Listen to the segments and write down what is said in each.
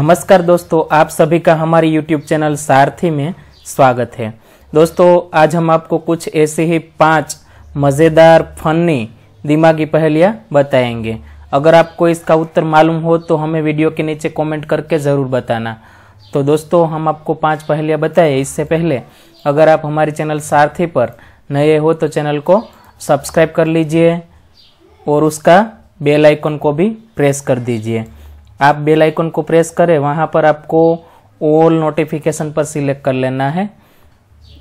नमस्कार दोस्तों आप सभी का हमारे YouTube चैनल सारथी में स्वागत है दोस्तों आज हम आपको कुछ ऐसे ही पांच मज़ेदार फनी दिमागी पहेलियाँ बताएंगे अगर आपको इसका उत्तर मालूम हो तो हमें वीडियो के नीचे कमेंट करके ज़रूर बताना तो दोस्तों हम आपको पांच पहेलियाँ बताए इससे पहले अगर आप हमारे चैनल सारथी पर नए हो तो चैनल को सब्सक्राइब कर लीजिए और उसका बेलाइकन को भी प्रेस कर दीजिए आप बेल आइकन को प्रेस करें वहाँ पर आपको ऑल नोटिफिकेशन पर सिलेक्ट कर लेना है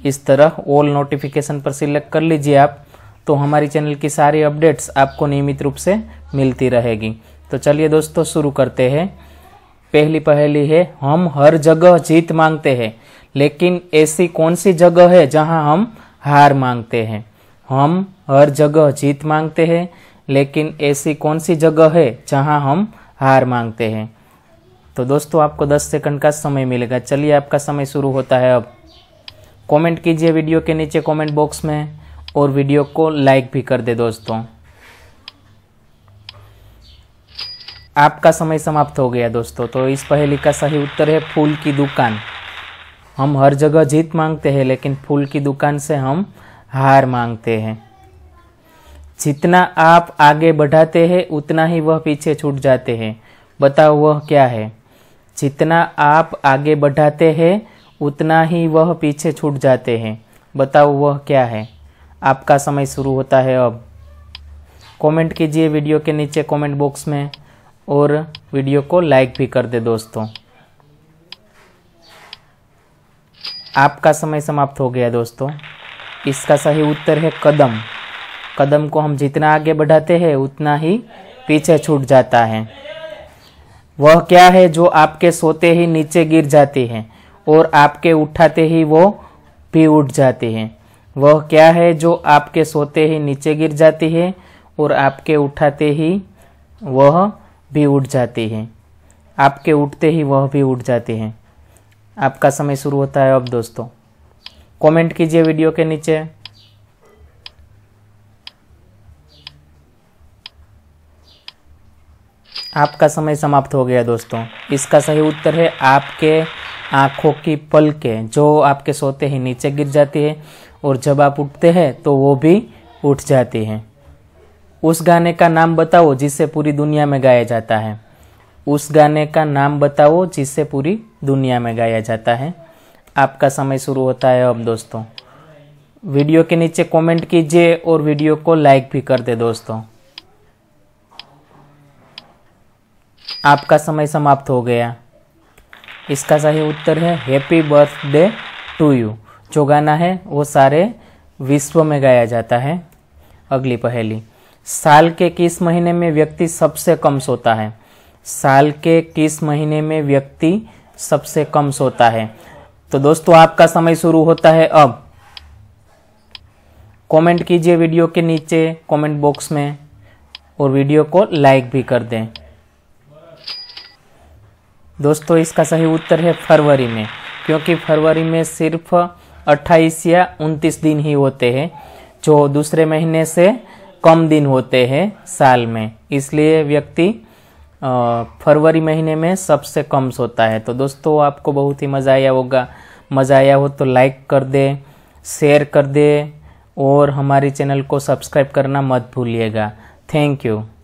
इस तरह ऑल नोटिफिकेशन पर सिलेक्ट कर लीजिए आप तो हमारी चैनल की सारी अपडेट्स आपको नियमित रूप से मिलती रहेगी तो चलिए दोस्तों शुरू करते हैं पहली पहली है हम हर जगह जीत मांगते हैं लेकिन ऐसी कौन सी जगह है जहां हम हार मांगते हैं हम हर जगह जीत मांगते हैं लेकिन ऐसी कौन सी जगह है जहां हम हार मांगते हैं तो दोस्तों आपको 10 सेकंड का समय मिलेगा चलिए आपका समय शुरू होता है अब कमेंट कीजिए वीडियो के नीचे कमेंट बॉक्स में और वीडियो को लाइक भी कर दे दोस्तों आपका समय समाप्त हो गया दोस्तों तो इस पहेली का सही उत्तर है फूल की दुकान हम हर जगह जीत मांगते हैं लेकिन फूल की दुकान से हम हार मांगते हैं जितना आप आगे बढ़ाते हैं उतना ही वह पीछे छूट जाते हैं बताओ वह क्या है जितना आप आगे बढ़ाते हैं उतना ही वह पीछे छूट जाते हैं बताओ वह क्या है आपका समय शुरू होता है अब कमेंट कीजिए वीडियो के नीचे कमेंट बॉक्स में और वीडियो को लाइक भी कर दे दोस्तों आपका समय समाप्त हो गया दोस्तों इसका सही उत्तर है कदम कदम को हम जितना आगे बढ़ाते हैं उतना ही पीछे छूट जाता है वह क्या है जो आपके सोते ही नीचे गिर जाती है और आपके उठाते ही वो भी उठ जाती है वह क्या है जो आपके सोते ही नीचे गिर जाती है और आपके उठाते ही वह भी उठ जाती है आपके उठते ही वह भी उठ जाती है आपका समय शुरू होता है अब दोस्तों कमेंट कीजिए वीडियो के नीचे आपका समय समाप्त हो गया दोस्तों इसका सही उत्तर है आपके आँखों की के जो आपके सोते ही नीचे गिर जाती है और जब आप उठते हैं तो वो भी उठ जाती है उस गाने का नाम बताओ जिसे पूरी दुनिया में गाया जाता है उस गाने का नाम बताओ जिसे पूरी दुनिया में गाया जाता है आपका समय शुरू होता है अब दोस्तों वीडियो के नीचे कमेंट कीजिए और वीडियो को लाइक भी कर दे दोस्तों आपका समय समाप्त हो गया इसका सही उत्तर है हैप्पी बर्थडे टू यू जो गाना है वो सारे विश्व में गाया जाता है अगली पहेली साल के किस महीने में व्यक्ति सबसे कम सोता है साल के किस महीने में व्यक्ति सबसे कम सोता है तो दोस्तों आपका समय शुरू होता है अब कमेंट कीजिए वीडियो के नीचे कमेंट बॉक्स में और वीडियो को लाइक भी कर दें दोस्तों इसका सही उत्तर है फरवरी में क्योंकि फरवरी में सिर्फ 28 या 29 दिन ही होते हैं जो दूसरे महीने से कम दिन होते हैं साल में इसलिए व्यक्ति फरवरी महीने में सबसे कम सोता है तो दोस्तों आपको बहुत ही मज़ा आया होगा मज़ा आया हो तो लाइक कर दे शेयर कर दे और हमारे चैनल को सब्सक्राइब करना मत भूलिएगा थैंक यू